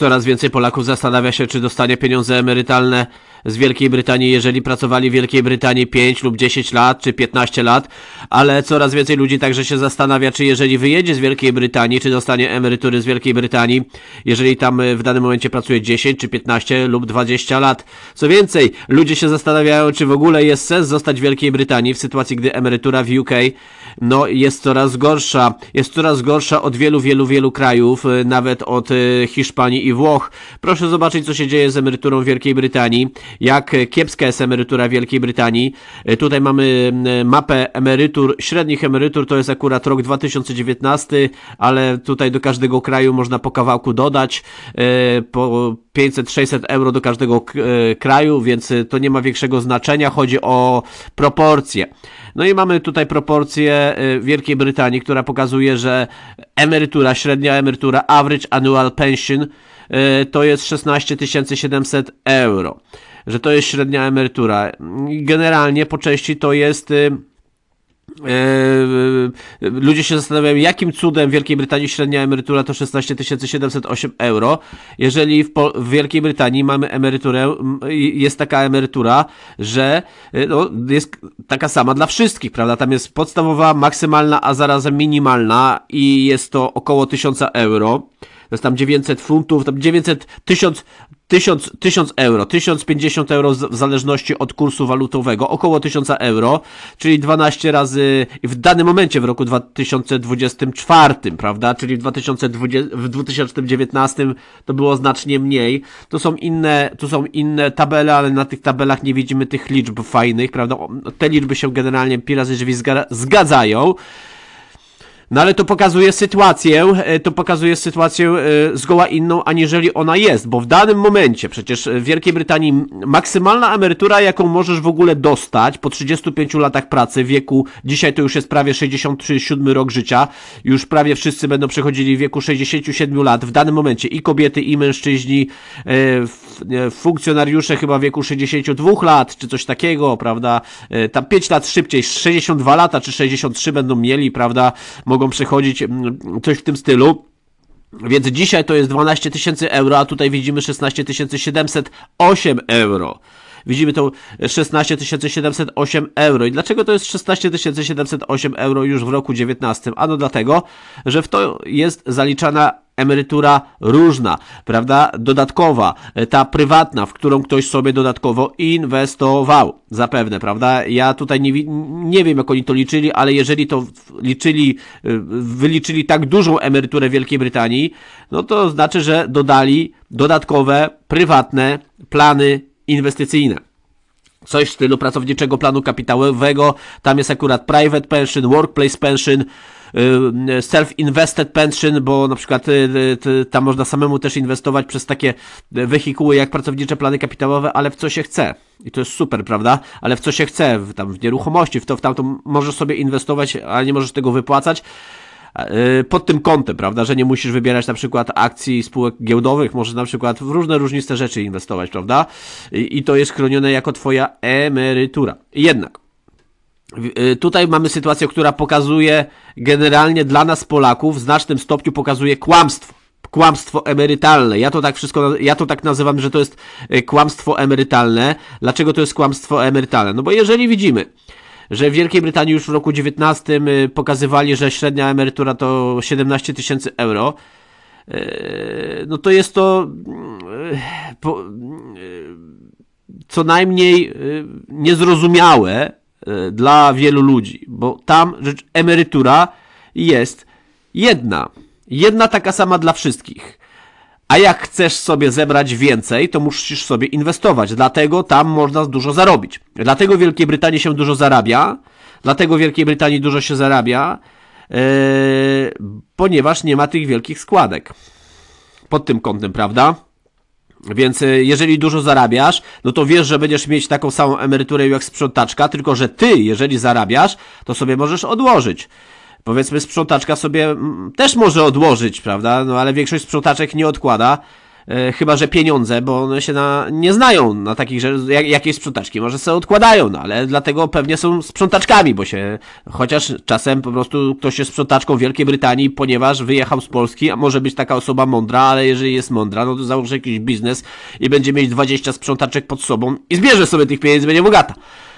Coraz więcej Polaków zastanawia się, czy dostanie pieniądze emerytalne z Wielkiej Brytanii, jeżeli pracowali w Wielkiej Brytanii 5 lub 10 lat, czy 15 lat, ale coraz więcej ludzi także się zastanawia, czy jeżeli wyjedzie z Wielkiej Brytanii, czy dostanie emerytury z Wielkiej Brytanii, jeżeli tam e, w danym momencie pracuje 10, czy 15 lub 20 lat. Co więcej, ludzie się zastanawiają, czy w ogóle jest sens zostać w Wielkiej Brytanii w sytuacji, gdy emerytura w UK no, jest coraz gorsza. Jest coraz gorsza od wielu, wielu, wielu krajów, y, nawet od y, Hiszpanii i Włoch. Proszę zobaczyć, co się dzieje z emeryturą Wielkiej Brytanii, jak kiepska jest emerytura Wielkiej Brytanii. Y, tutaj mamy mapę emerytur, średnich emerytur, to jest akurat rok 2019, ale tutaj do każdego kraju można po kawałku dodać, po 500-600 euro do każdego kraju, więc to nie ma większego znaczenia, chodzi o proporcje. No i mamy tutaj proporcję y, Wielkiej Brytanii, która pokazuje, że emerytura, średnia emerytura, average annual pension y, to jest 16 700 euro. Że to jest średnia emerytura. Generalnie po części to jest y, E, e, ludzie się zastanawiają, jakim cudem w Wielkiej Brytanii średnia emerytura to 16 708 euro. Jeżeli w, w, Wielkiej Brytanii mamy emeryturę, jest taka emerytura, że e, no, jest taka sama dla wszystkich, prawda? Tam jest podstawowa, maksymalna, a zarazem minimalna i jest to około 1000 euro to jest tam 900 funtów, tam 900, 1000, 1000, 1000 euro, 1050 euro w zależności od kursu walutowego, około 1000 euro, czyli 12 razy w danym momencie w roku 2024, prawda? Czyli w, 2020, w 2019 to było znacznie mniej. To są inne, to są inne tabele, ale na tych tabelach nie widzimy tych liczb fajnych, prawda? Te liczby się generalnie pi razy drzwi zgadzają. No ale to pokazuje sytuację, e, to pokazuje sytuację e, zgoła inną, aniżeli ona jest, bo w danym momencie przecież w Wielkiej Brytanii maksymalna emerytura, jaką możesz w ogóle dostać po 35 latach pracy w wieku, dzisiaj to już jest prawie 67 rok życia, już prawie wszyscy będą przechodzili w wieku 67 lat w danym momencie i kobiety, i mężczyźni e, w funkcjonariusze chyba wieku 62 lat, czy coś takiego, prawda, e, tam 5 lat szybciej, 62 lata czy 63 będą mieli, prawda, mogą przechodzić mm, coś w tym stylu. Więc dzisiaj to jest 12 tysięcy euro, a tutaj widzimy 16 708 euro. Widzimy to 16 708 euro. I dlaczego to jest 16 708 euro już w roku 19? Ano dlatego, że w to jest zaliczana emerytura różna, prawda, dodatkowa, e, ta prywatna, w którą ktoś sobie dodatkowo inwestował, zapewne, prawda, ja tutaj nie, nie wiem, jak oni to liczyli, ale jeżeli to liczyli, e, wyliczyli tak dużą emeryturę Wielkiej Brytanii, no to znaczy, że dodali dodatkowe, prywatne plany inwestycyjne coś w stylu pracowniczego planu kapitałowego, tam jest akurat private pension, workplace pension, Y, self-invested pension, bo na przykład y, y, tam można samemu też inwestować przez takie wehikuły jak pracownicze plany kapitałowe, ale w co się chce. I to jest super, prawda? Ale w co się chce, w, tam w nieruchomości, w to, w tamto, możesz sobie inwestować, ale nie możesz tego wypłacać pod tym kątem, prawda, że nie musisz wybierać na przykład akcji spółek giełdowych, możesz na przykład w różne różniste rzeczy inwestować, prawda? i to jest chronione jako twoja emerytura. Jednak Y, tutaj mamy sytuację, która pokazuje generalnie dla nas Polaków w znacznym stopniu pokazuje kłamstwo. Kłamstwo emerytalne. Ja to tak wszystko, ja to tak nazywam, że to jest y, kłamstwo emerytalne. Dlaczego to jest kłamstwo emerytalne? No bo jeżeli widzimy, że w Wielkiej Brytanii już w roku 19 y, pokazywali, że średnia emerytura to 17 tysięcy euro, no to jest to co najmniej niezrozumiałe Y, dla wielu ludzi, bo tam rzecz, emerytura jest jedna. Jedna taka sama dla wszystkich. A jak chcesz sobie zebrać więcej, to musisz sobie inwestować. Dlatego tam można dużo zarobić. Dlatego w Wielkiej Brytanii się dużo zarabia. Dlatego w Wielkiej Brytanii dużo się zarabia, yy, ponieważ nie ma tych wielkich składek. Pod tym kątem, prawda? Więc e, jeżeli dużo zarabiasz, no to wiesz, że będziesz mieć taką samą emeryturę jak sprzątaczka, tylko że ty, jeżeli zarabiasz, to sobie możesz odłożyć. Powiedzmy, sprzątaczka sobie mm, też może odłożyć, prawda? No ale większość sprzątaczek nie odkłada. E, chyba że pieniądze, bo one się na, nie znają na takich rzeczach, jak, jakieś sprzątaczki może sobie odkładają, no ale dlatego pewnie są sprzątaczkami, bo się, chociaż czasem po prostu ktoś jest sprzątaczką w Wielkiej Brytanii, ponieważ wyjechał z Polski, a może być taka osoba mądra, ale jeżeli jest mądra, no to założy jakiś biznes i będzie mieć 20 sprzątaczek pod sobą i zbierze sobie tych pieniędzy, będzie bogata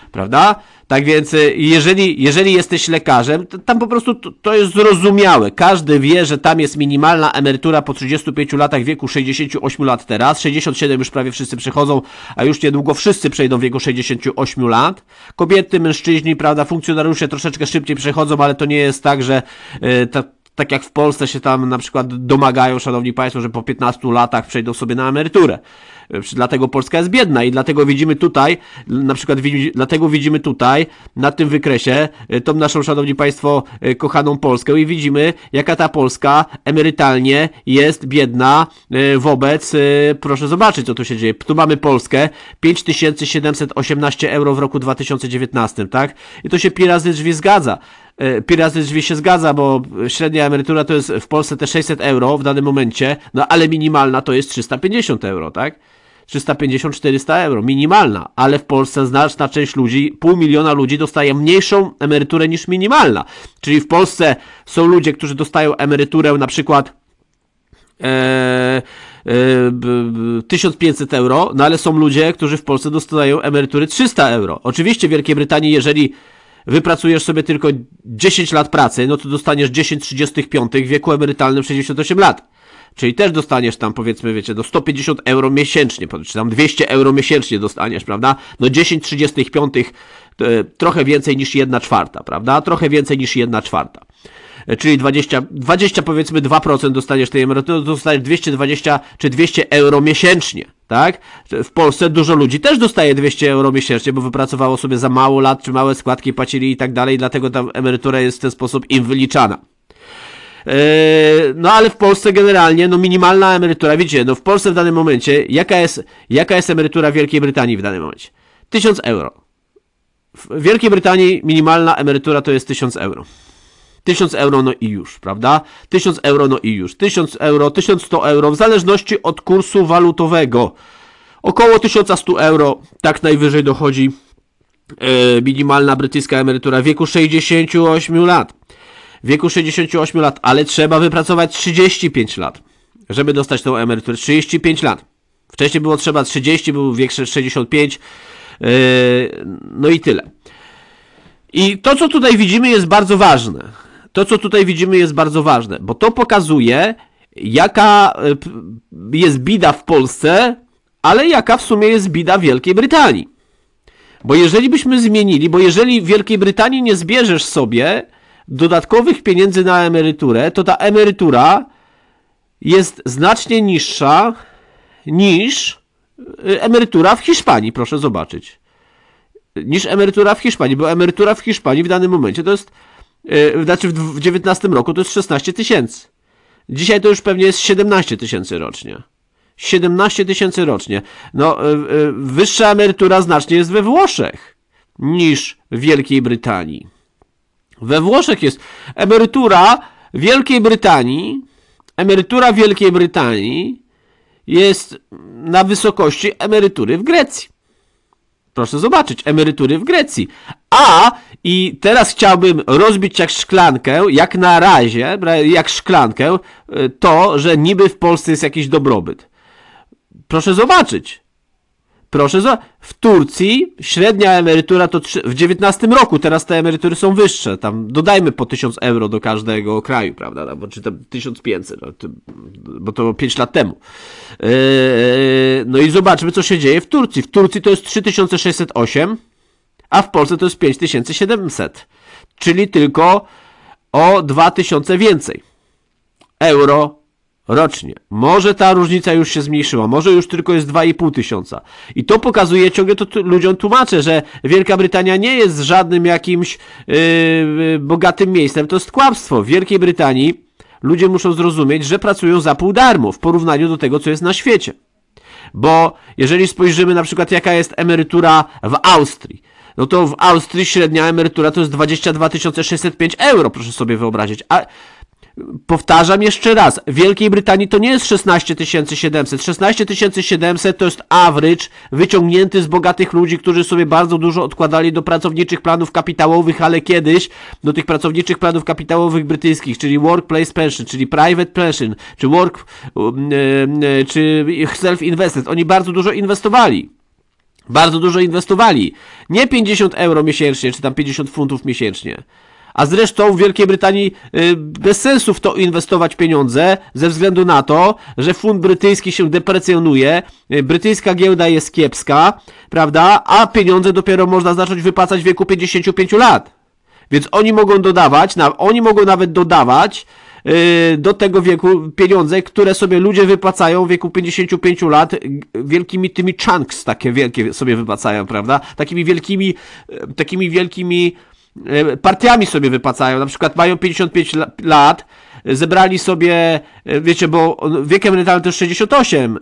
prawda? Tak więc, y, jeżeli, jeżeli jesteś lekarzem, to tam po prostu to, to, jest zrozumiałe. Każdy wie, że tam jest minimalna emerytura po 35 latach wieku 68 lat teraz. 67 już prawie wszyscy przechodzą, a już niedługo wszyscy przejdą w wieku 68 lat. Kobiety, mężczyźni, prawda, funkcjonariusze troszeczkę szybciej przechodzą, ale to nie jest tak, że yy, ta, tak jak w Polsce się tam na przykład domagają, szanowni państwo, że po 15 latach przejdą sobie na emeryturę. Dlatego Polska jest biedna i dlatego widzimy tutaj, na przykład dlatego widzimy tutaj, na tym wykresie, e, tą naszą, szanowni państwo, e, kochaną Polskę i widzimy, jaka ta Polska emerytalnie jest biedna e, wobec, proszę zobaczyć, co tu się dzieje. Tu mamy Polskę, 5718 euro w roku 2019, tak? I to się pi razy drzwi zgadza. Pi razy drzwi się zgadza, bo średnia emerytura to jest w Polsce te 600 euro w danym momencie, no ale minimalna to jest 350 euro, tak? 350-400 euro, minimalna, ale w Polsce znaczna część ludzi, pół miliona ludzi dostaje mniejszą emeryturę niż minimalna. Czyli w Polsce są ludzie, którzy dostają emeryturę na przykład e, e, 1500 euro, no ale są ludzie, którzy w Polsce dostają emerytury 300 euro. Oczywiście w Wielkiej Brytanii, jeżeli wypracujesz sobie tylko 10 lat pracy, no to dostaniesz 10,35 w wieku emerytalnym 68 lat. Czyli też dostaniesz tam, powiedzmy, wiecie, do 150 euro miesięcznie, czy tam 200 euro miesięcznie dostaniesz, prawda? No 10 35 e, trochę więcej niż 1 czwarta, prawda? Trochę więcej niż 1 czwarta. E, czyli 20, 20 powiedzmy 2% dostaniesz tej emerytury, no dostaniesz 220 czy 200 euro miesięcznie, tak? W Polsce dużo ludzi też dostaje 200 euro miesięcznie, bo wypracowało sobie za mało lat, czy małe składki płacili i tak dalej, dlatego ta emerytura jest w ten sposób im wyliczana. Yy, no ale w Polsce generalnie, no minimalna emerytura, wiecie, no w Polsce w danym momencie, jaka jest, jaka jest emerytura w Wielkiej Brytanii w danym momencie? 1000 euro. W Wielkiej Brytanii minimalna emerytura to jest 1000 euro. 1000 euro, no i już, prawda? 1000 euro, no i już. 1000 euro, 1100 euro, w zależności od kursu walutowego. Około 1100 euro, tak najwyżej dochodzi yy, minimalna brytyjska emerytura wieku 68 lat w wieku 68 lat, ale trzeba wypracować 35 lat, żeby dostać tą emeryturę. 35 lat. Wcześniej było trzeba 30, był wiek 65, yy, no i tyle. I to, co tutaj widzimy, jest bardzo ważne. To, co tutaj widzimy, jest bardzo ważne, bo to pokazuje, jaka yy, jest bida w Polsce, ale jaka w sumie jest bida Wielkiej Brytanii. Bo jeżeli byśmy zmienili, bo jeżeli w Wielkiej Brytanii nie zbierzesz sobie dodatkowych pieniędzy na emeryturę, to ta emerytura jest znacznie niższa niż y, emerytura w Hiszpanii, proszę zobaczyć. Niż emerytura w Hiszpanii, bo emerytura w Hiszpanii w danym momencie to jest, yy, znaczy w 2019 roku to jest 16 tysięcy. Dzisiaj to już pewnie jest 17 tysięcy rocznie. 17 tysięcy rocznie. No, yy, wyższa emerytura znacznie jest we Włoszech niż w Wielkiej Brytanii. We Włoszech jest emerytura Wielkiej Brytanii, emerytura Wielkiej Brytanii jest na wysokości emerytury w Grecji. Proszę zobaczyć, emerytury w Grecji. A i teraz chciałbym rozbić jak szklankę, jak na razie, jak szklankę, e, to, że niby w Polsce jest jakiś dobrobyt. Proszę zobaczyć. Proszę za. W Turcji średnia emerytura to 3, w 19 roku, teraz te emerytury są wyższe. Tam dodajmy po 1000 euro do każdego kraju, prawda? Tam, no, czy tam 1500, no, bo to 5 lat temu. Yy, yy, no i zobaczmy, co się dzieje w Turcji. W Turcji to jest 3608, a w Polsce to jest 5700, czyli tylko o 2000 więcej euro rocznie. Może ta różnica już się zmniejszyła, może już tylko jest 2,5 tysiąca. I to pokazuje, ciągle to ludziom tłumaczę, że Wielka Brytania nie jest żadnym jakimś yy, yy, bogatym miejscem. To jest kłamstwo. W Wielkiej Brytanii ludzie muszą zrozumieć, że pracują za pół darmo w porównaniu do tego, co jest na świecie. Bo jeżeli spojrzymy na przykład, jaka jest emerytura w Austrii, no to w Austrii średnia emerytura to jest 22 605 euro, proszę sobie wyobrazić. A Powtarzam jeszcze raz, w Wielkiej Brytanii to nie jest 16 700. 16 700 to jest average wyciągnięty z bogatych ludzi, którzy sobie bardzo dużo odkładali do pracowniczych planów kapitałowych, ale kiedyś do tych pracowniczych planów kapitałowych brytyjskich, czyli workplace pension, czyli private pension, czy work, um, e, e, czy self investment. Oni bardzo dużo inwestowali. Bardzo dużo inwestowali. Nie 50 euro miesięcznie, czy tam 50 funtów miesięcznie a zresztą w Wielkiej Brytanii y, bez sensu w to inwestować pieniądze, ze względu na to, że funt brytyjski się deprecjonuje, y, brytyjska giełda jest kiepska, prawda, a pieniądze dopiero można zacząć wypłacać w wieku 55 lat. Więc oni mogą dodawać, oni mogą nawet dodawać y, do tego wieku pieniądze, które sobie ludzie wypłacają w wieku 55 lat wielkimi tymi chunks, takie wielkie sobie wypłacają, prawda? Takimi wielkimi, takimi wielkimi E, partiami sobie wypłacają. na przykład mają 55 lat, zebrali sobie, e, wiecie, bo wiek emerytalny to już 68,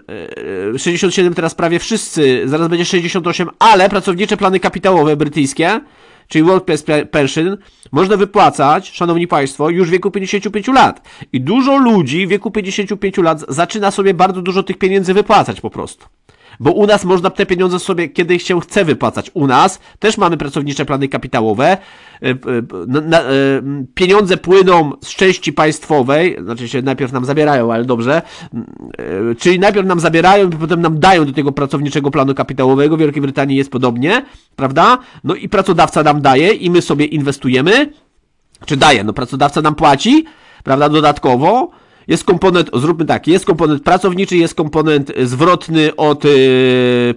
67 teraz prawie wszyscy, zaraz będzie 68, ale pracownicze plany kapitałowe brytyjskie, czyli world Pension, można wypłacać, szanowni państwo, już w wieku 55 lat. I dużo ludzi w wieku 55 lat zaczyna sobie bardzo dużo tych pieniędzy wypłacać po prostu. Bo u nas można te pieniądze sobie kiedy się chce wypłacać. U nas też mamy pracownicze plany kapitałowe. E, e, e, pieniądze płyną z części państwowej, znaczy się najpierw nam zabierają, ale dobrze. Czyli najpierw nam zabierają, potem nam dają do tego pracowniczego planu kapitałowego. W Wielkiej Brytanii jest podobnie, prawda? No i pracodawca nam daje i my sobie inwestujemy. Czy daje? No pracodawca nam płaci, prawda, dodatkowo jest komponent, zróbmy tak, jest komponent pracowniczy, jest komponent zwrotny od e,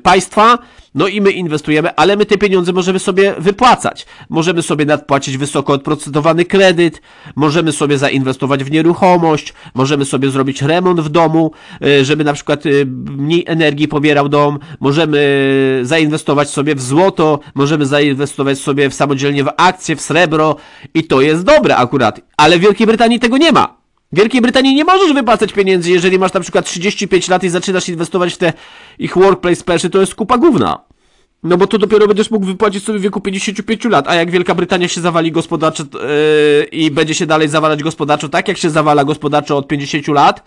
państwa, no i my inwestujemy, ale my te pieniądze możemy sobie wypłacać. Możemy sobie nadpłacić wysoko odprocentowany kredyt, możemy sobie zainwestować w nieruchomość, możemy sobie zrobić remont w domu, e, żeby na przykład e, mniej energii pobierał dom, możemy zainwestować sobie w złoto, możemy zainwestować sobie w samodzielnie w akcje, w srebro i to jest dobre akurat, ale w Wielkiej Brytanii tego nie ma. W Wielkiej Brytanii nie możesz wypłacać pieniędzy, jeżeli masz na przykład 35 lat i zaczynasz inwestować w te ich workplace pensje, to jest kupa gówna. No bo to dopiero będziesz mógł wypłacić sobie w wieku 55 lat, a jak Wielka Brytania się zawali gospodarczo yy, i będzie się dalej zawalać gospodarczo, tak jak się zawala gospodarczo od 50 lat,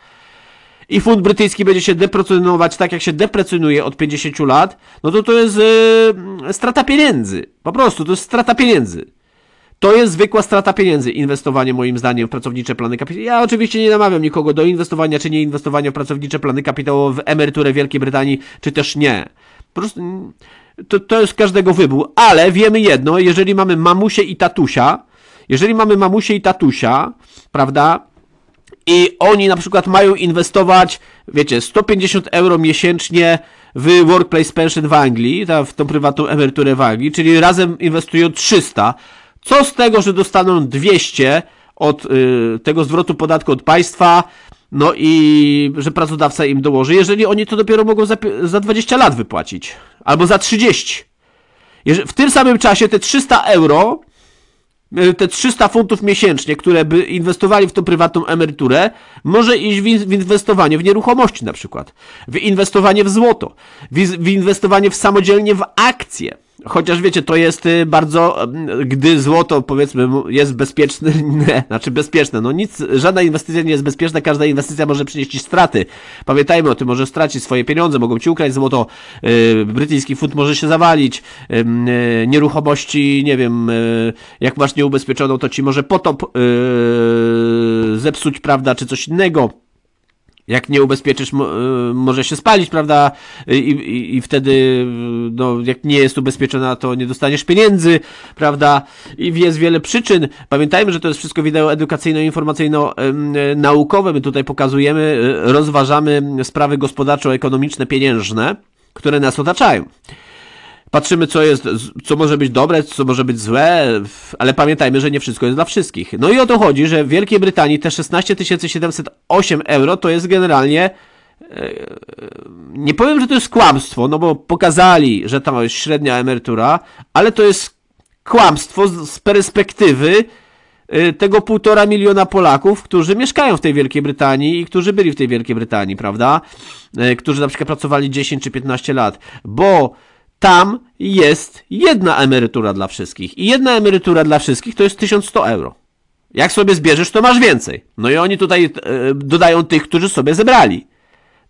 i fund brytyjski będzie się deprecjonować tak, jak się deprecjonuje od 50 lat, no to to jest yy, strata pieniędzy. Po prostu, to jest strata pieniędzy. To jest zwykła strata pieniędzy, inwestowanie moim zdaniem w pracownicze plany kapitałowe. Ja oczywiście nie namawiam nikogo do inwestowania czy nie inwestowania w pracownicze plany kapitałowe w emeryturę Wielkiej Brytanii, czy też nie. Po prostu mm, to, to jest każdego wybór, ale wiemy jedno, jeżeli mamy mamusię i tatusia, jeżeli mamy mamusię i tatusia, prawda, i oni na przykład mają inwestować, wiecie, 150 euro miesięcznie w Workplace Pension w Anglii, w tą prywatną emeryturę w Anglii, czyli razem inwestują 300, co z tego, że dostaną 200 od y, tego zwrotu podatku od państwa, no i że pracodawca im dołoży, jeżeli oni to dopiero mogą za, za 20 lat wypłacić, albo za 30. w tym samym czasie te 300 euro, y, te 300 funtów miesięcznie, które by inwestowali w tą prywatną emeryturę, może iść w inwestowanie w nieruchomości na przykład, w inwestowanie w złoto, w inwestowanie w samodzielnie w akcje. Chociaż wiecie, to jest y, bardzo, gdy złoto powiedzmy jest bezpieczne, nie, znaczy bezpieczne, no nic, żadna inwestycja nie jest bezpieczna, każda inwestycja może przynieść straty. Pamiętajmy o tym, może stracić swoje pieniądze, mogą ci ukraść złoto, yy, brytyjski fut może się zawalić, yy, nieruchomości, nie wiem, yy, jak masz nieubezpieczoną, to ci może potop y, zepsuć, prawda, czy coś innego. Jak nie ubezpieczysz, y, może się spalić, prawda? I, i, I, wtedy, y, no, jak nie jest ubezpieczona, to nie dostaniesz pieniędzy, prawda? I jest wiele przyczyn. Pamiętajmy, że to jest wszystko wideo edukacyjno-informacyjno-naukowe. My tutaj pokazujemy, y, rozważamy sprawy gospodarczo-ekonomiczne, pieniężne, które nas otaczają patrzymy, co jest, co może być dobre, co może być złe, ale pamiętajmy, że nie wszystko jest dla wszystkich. No i o to chodzi, że w Wielkiej Brytanii te 16 708 euro to jest generalnie e, nie powiem, że to jest kłamstwo, no bo pokazali, że tam jest średnia emerytura, ale to jest kłamstwo z perspektywy e, tego półtora miliona Polaków, którzy mieszkają w tej Wielkiej Brytanii i którzy byli w tej Wielkiej Brytanii, prawda? E, którzy na przykład pracowali 10 czy 15 lat, bo tam jest jedna emerytura dla wszystkich. I jedna emerytura dla wszystkich to jest 1100 euro. Jak sobie zbierzesz, to masz więcej. No i oni tutaj e, dodają tych, którzy sobie zebrali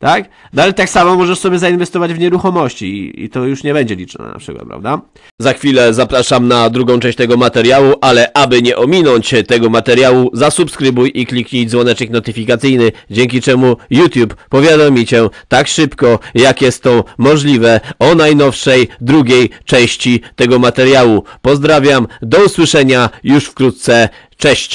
tak? No ale tak samo możesz sobie zainwestować w nieruchomości i, i, to już nie będzie liczone na przykład, prawda? Za chwilę zapraszam na drugą część tego materiału, ale aby nie ominąć tego materiału, zasubskrybuj i kliknij dzwoneczek notyfikacyjny, dzięki czemu YouTube powiadomi Cię tak szybko, jak jest to możliwe o najnowszej drugiej części tego materiału. Pozdrawiam, do usłyszenia już wkrótce, cześć!